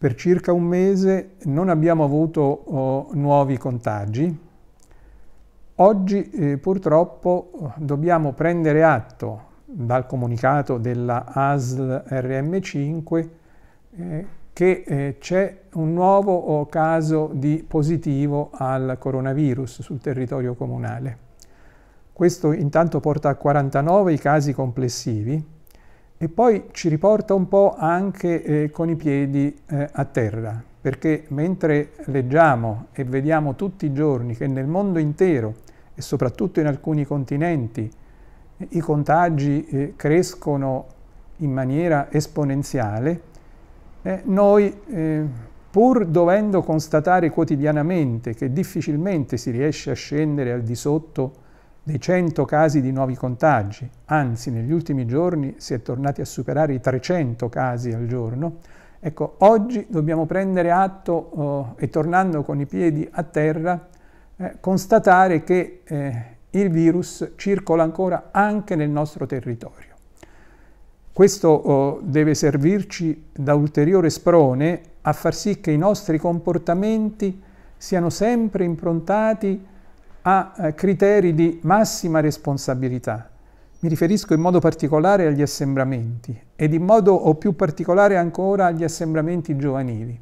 Per circa un mese non abbiamo avuto oh, nuovi contagi. Oggi eh, purtroppo dobbiamo prendere atto dal comunicato della ASL RM5 eh, che eh, c'è un nuovo oh, caso di positivo al coronavirus sul territorio comunale. Questo intanto porta a 49 i casi complessivi e poi ci riporta un po' anche eh, con i piedi eh, a terra, perché mentre leggiamo e vediamo tutti i giorni che nel mondo intero e soprattutto in alcuni continenti i contagi eh, crescono in maniera esponenziale, eh, noi eh, pur dovendo constatare quotidianamente che difficilmente si riesce a scendere al di sotto dei 100 casi di nuovi contagi, anzi negli ultimi giorni si è tornati a superare i 300 casi al giorno, ecco oggi dobbiamo prendere atto eh, e tornando con i piedi a terra eh, constatare che eh, il virus circola ancora anche nel nostro territorio. Questo oh, deve servirci da ulteriore sprone a far sì che i nostri comportamenti siano sempre improntati a eh, criteri di massima responsabilità. Mi riferisco in modo particolare agli assembramenti ed in modo o più particolare ancora agli assembramenti giovanili,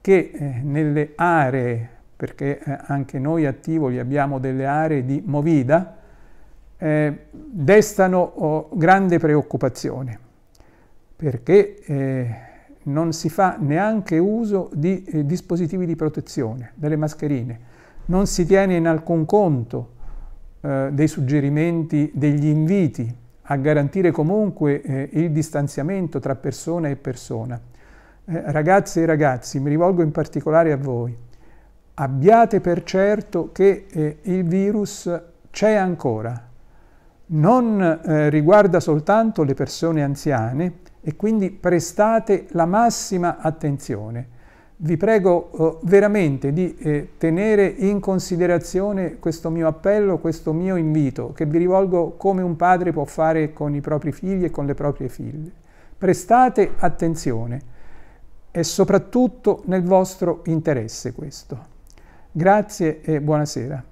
che eh, nelle aree, perché eh, anche noi a Tivoli abbiamo delle aree di Movida, eh, destano oh, grande preoccupazione, perché non si fa neanche uso di dispositivi di protezione, delle mascherine non si tiene in alcun conto eh, dei suggerimenti, degli inviti a garantire comunque eh, il distanziamento tra persona e persona. Eh, ragazze e ragazzi, mi rivolgo in particolare a voi, abbiate per certo che eh, il virus c'è ancora, non eh, riguarda soltanto le persone anziane e quindi prestate la massima attenzione vi prego eh, veramente di eh, tenere in considerazione questo mio appello, questo mio invito, che vi rivolgo come un padre può fare con i propri figli e con le proprie figlie. Prestate attenzione, è soprattutto nel vostro interesse questo. Grazie e buonasera.